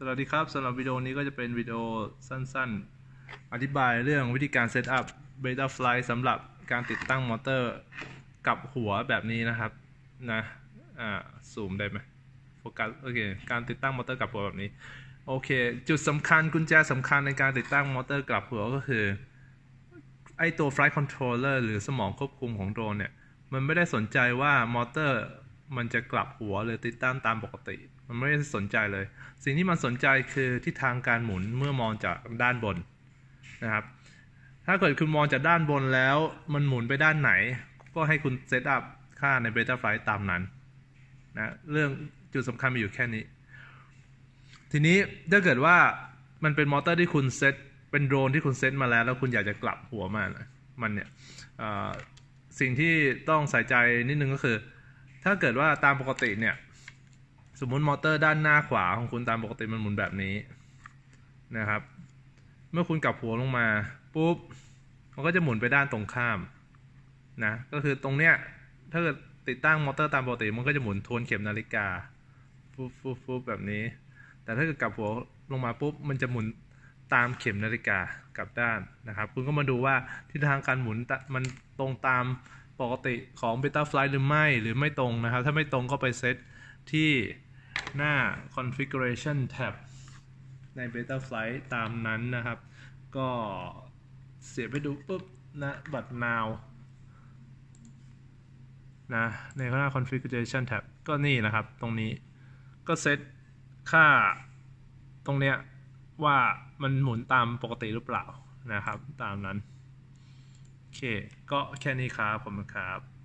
สวัสดีครับสำหรับวิดีโอนี้ก็จะเป็นวิดีโอสั้นๆ อธิบายเรื่องวิธีการเซตอัพเบต้าไฟล์สำหรับการติดตั้งมอเตอร์กับหัวแบบนี้นะครับนะอ่าซูมได้ไหมโฟกัสโอเคการติดตั้งมอเตอร์กับหัวแบบนี้โอเค จุดสำคัญกุญแจสำคัญ ในการติดตั้งมอเตอร์กับหัวก็คือ ไอตัวไฟล์คอนโทรลเลอร์หรือสมองควบคุมของโดรนเนี่ยมันไม่ได้สนใจว่ามอเตอร์มันจะกลับหัวหรือติดตั้งตามปกติมันไม่สนใจเลย สิ่งที่มันสนใจคือทิศทางการหมุนเมื่อมองจากด้านบนนะครับ ถ้าเกิดคุณมองจากด้านบนแล้ว มันหมุนไปด้านไหน ก็ให้คุณเซตอัพค่าในเบต้าไฟตามนั้นนะ เรื่องจุดสำคัญมีอยู่แค่นี้ ทีนี้ถ้าเกิดว่ามันเป็นมอเตอร์ที่คุณเซตเป็นโดรนที่คุณเซตมาแล้วแล้วคุณอยากจะกลับหัวมันมันเนี่ยสิ่งที่ต้องใส่ใจนิดนึงก็คือ ถ้าเกิดว่าตามปกติเนี่ยสมมุติมอเตอร์ด้านหน้าขวาของคุณตามปกติมันหมุนแบบนี้นะครับ เมื่อคุณกลับหัวลงมาปุ๊บมันก็จะหมุนไปด้านตรงข้าม นะ ก็คือตรงเนี้ยถ้าเกิดติดตั้งมอเตอร์ตามปกติ มันก็จะหมุนทวนเข็มนาฬิกาปุ๊บปุ๊บปุ๊บแบบนี้ แต่ถ้าเกิดกลับหัวลงมาปุ๊บมันจะหมุนตามเข็มนาฬิกา กลับด้านนะครับคุณก็มาดูว่าทิศทางการหมุนมันตรงตามปกติของเบต้าไฟล์หรือไม่หรือไม่ตรงนะครับ ถ้าไม่ตรงก็ไปเซตที่หน้า configuration tab ใน Betaflight ตามนั้นนะครับ ก็เสียบไปดูปุ๊บ นะ บัตร now นะในหน้า configuration tab ก็นี่นะครับ ตรงนี้ก็เซตค่าตรงเนี้ยว่ามันหมุนตามปกติหรือเปล่านะครับตามนั้น โอเค ก็แค่นี้ครับผมครับ